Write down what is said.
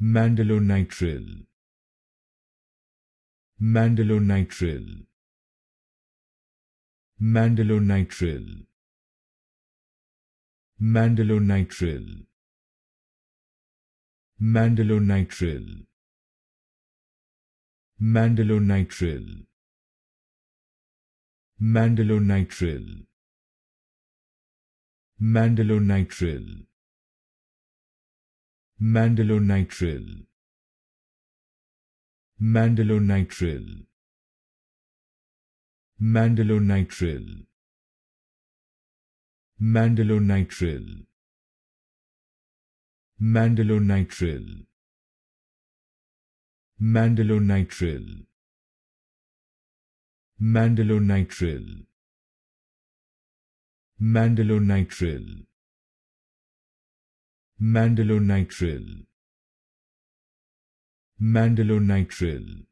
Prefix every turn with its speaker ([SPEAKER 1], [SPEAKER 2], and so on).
[SPEAKER 1] Mandalonitril. Mandalonitril. Mandalonitril. Mandalonitril. Mandalonitril. Mandalonitril. Mandalonitril. Mandalonitril. Mandalonitril. Mandalonitril. Mandalonitril. Mandalonitril. Mandalonitril. Mandalonitril. Mandalonitril. Mandalonitril. Mandalonitril Mandalonitril